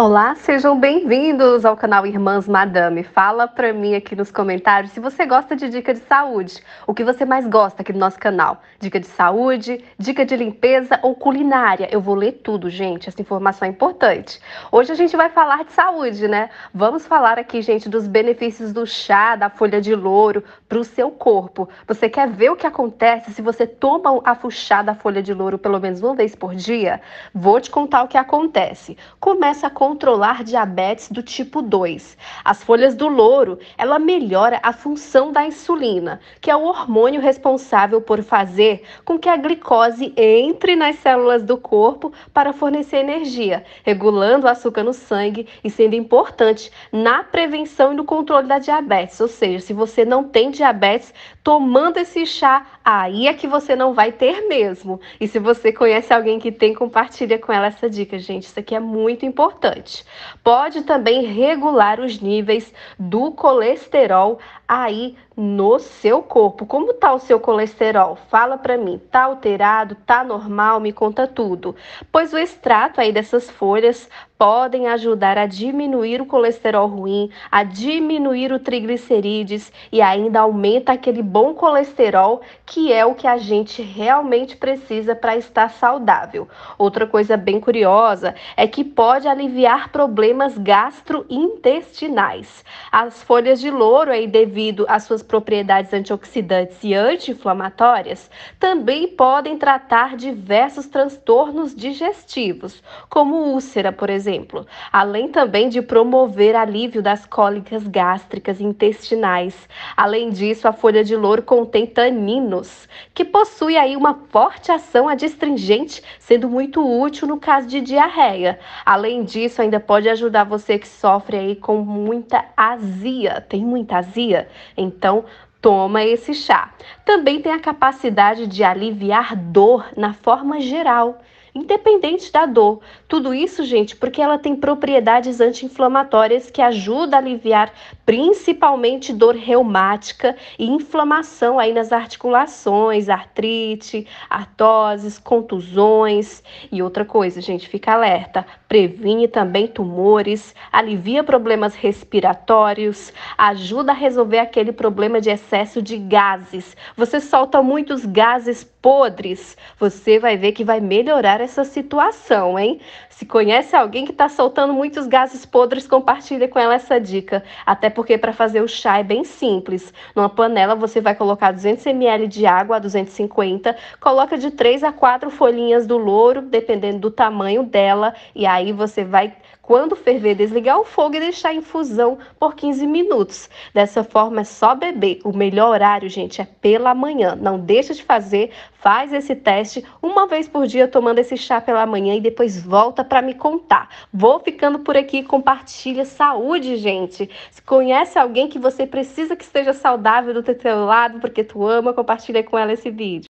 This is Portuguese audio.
Olá, sejam bem-vindos ao canal Irmãs Madame. Fala pra mim aqui nos comentários se você gosta de dica de saúde, o que você mais gosta aqui do nosso canal. Dica de saúde, dica de limpeza ou culinária. Eu vou ler tudo, gente, essa informação é importante. Hoje a gente vai falar de saúde, né? Vamos falar aqui, gente, dos benefícios do chá, da folha de louro pro seu corpo. Você quer ver o que acontece se você toma a fuchá da folha de louro pelo menos uma vez por dia? Vou te contar o que acontece. Começa com controlar diabetes do tipo 2. As folhas do louro, ela melhora a função da insulina, que é o hormônio responsável por fazer com que a glicose entre nas células do corpo para fornecer energia, regulando o açúcar no sangue e sendo importante na prevenção e no controle da diabetes. Ou seja, se você não tem diabetes, tomando esse chá, aí é que você não vai ter mesmo. E se você conhece alguém que tem, compartilha com ela essa dica, gente. Isso aqui é muito importante importante. Pode também regular os níveis do colesterol aí no seu corpo. Como tá o seu colesterol? Fala para mim. Tá alterado? Tá normal? Me conta tudo. Pois o extrato aí dessas folhas podem ajudar a diminuir o colesterol ruim, a diminuir o triglicerídeos e ainda aumenta aquele bom colesterol que é o que a gente realmente precisa para estar saudável. Outra coisa bem curiosa é que pode aliviar criar problemas gastrointestinais. As folhas de louro, aí, devido às suas propriedades antioxidantes e anti-inflamatórias, também podem tratar diversos transtornos digestivos, como úlcera, por exemplo, além também de promover alívio das cólicas gástricas e intestinais. Além disso, a folha de louro contém taninos, que possui aí uma forte ação adstringente, sendo muito útil no caso de diarreia. Além disso, isso ainda pode ajudar você que sofre aí com muita azia. Tem muita azia? Então, Toma esse chá. Também tem a capacidade de aliviar dor na forma geral independente da dor. Tudo isso, gente, porque ela tem propriedades anti-inflamatórias que ajudam a aliviar principalmente dor reumática e inflamação aí nas articulações, artrite, artroses, contusões e outra coisa, gente, fica alerta, previne também tumores, alivia problemas respiratórios, ajuda a resolver aquele problema de excesso de gases. Você solta muitos gases podres. Você vai ver que vai melhorar essa situação, hein? Se conhece alguém que está soltando muitos gases podres, compartilha com ela essa dica. Até porque para fazer o chá é bem simples. Numa panela você vai colocar 200 ml de água a 250, coloca de 3 a 4 folhinhas do louro, dependendo do tamanho dela, e aí você vai quando ferver, desligar o fogo e deixar em infusão por 15 minutos. Dessa forma é só beber. O melhor horário, gente, é pela manhã. Não deixa de fazer, faz esse teste uma vez por dia tomando esse chá pela manhã e depois volta para me contar. Vou ficando por aqui, compartilha saúde, gente. Se conhece alguém que você precisa que esteja saudável do teu lado porque tu ama, compartilha com ela esse vídeo.